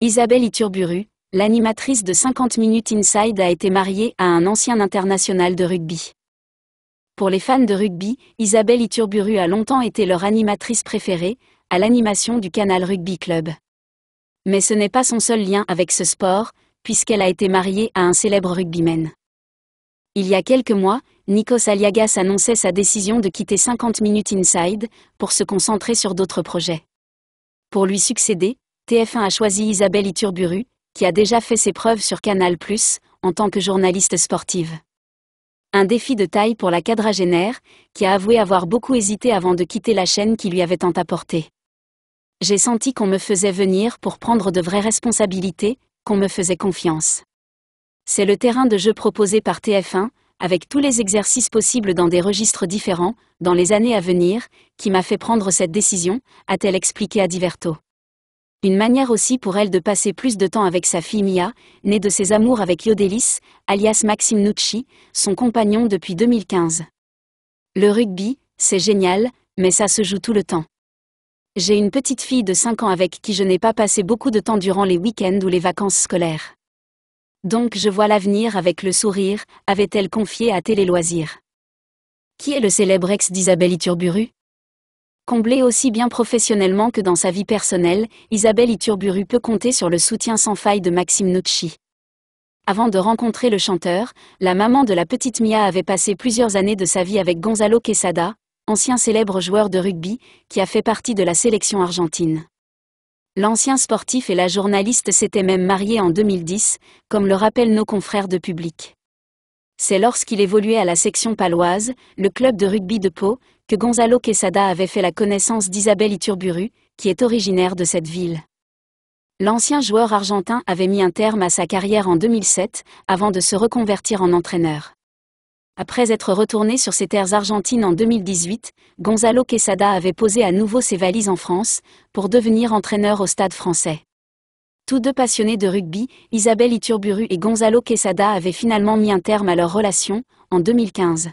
Isabelle Iturburu, l'animatrice de 50 Minutes Inside a été mariée à un ancien international de rugby. Pour les fans de rugby, Isabelle Iturburu a longtemps été leur animatrice préférée, à l'animation du canal Rugby Club. Mais ce n'est pas son seul lien avec ce sport, puisqu'elle a été mariée à un célèbre rugbyman. Il y a quelques mois, Nikos Aliagas annonçait sa décision de quitter 50 Minutes Inside pour se concentrer sur d'autres projets. Pour lui succéder, TF1 a choisi Isabelle Iturburu, qui a déjà fait ses preuves sur Canal+, en tant que journaliste sportive. Un défi de taille pour la quadragénaire, qui a avoué avoir beaucoup hésité avant de quitter la chaîne qui lui avait tant apporté. J'ai senti qu'on me faisait venir pour prendre de vraies responsabilités, qu'on me faisait confiance. C'est le terrain de jeu proposé par TF1, avec tous les exercices possibles dans des registres différents, dans les années à venir, qui m'a fait prendre cette décision, a-t-elle expliqué à Diverto. Une manière aussi pour elle de passer plus de temps avec sa fille Mia, née de ses amours avec Yodelis, alias Maxime Nucci, son compagnon depuis 2015. Le rugby, c'est génial, mais ça se joue tout le temps. J'ai une petite fille de 5 ans avec qui je n'ai pas passé beaucoup de temps durant les week-ends ou les vacances scolaires. Donc je vois l'avenir avec le sourire, avait-elle confié à Télé Loisirs. Qui est le célèbre ex d'Isabelle Iturburu Comblée aussi bien professionnellement que dans sa vie personnelle, Isabelle Iturburu peut compter sur le soutien sans faille de Maxime Nucci. Avant de rencontrer le chanteur, la maman de la petite Mia avait passé plusieurs années de sa vie avec Gonzalo Quesada, ancien célèbre joueur de rugby, qui a fait partie de la sélection argentine. L'ancien sportif et la journaliste s'étaient même mariés en 2010, comme le rappellent nos confrères de public. C'est lorsqu'il évoluait à la section paloise, le club de rugby de Pau, que Gonzalo Quesada avait fait la connaissance d'Isabelle Iturburu, qui est originaire de cette ville. L'ancien joueur argentin avait mis un terme à sa carrière en 2007, avant de se reconvertir en entraîneur. Après être retourné sur ses terres argentines en 2018, Gonzalo Quesada avait posé à nouveau ses valises en France, pour devenir entraîneur au stade français. Tous deux passionnés de rugby, Isabelle Iturburu et Gonzalo Quesada avaient finalement mis un terme à leur relation, en 2015.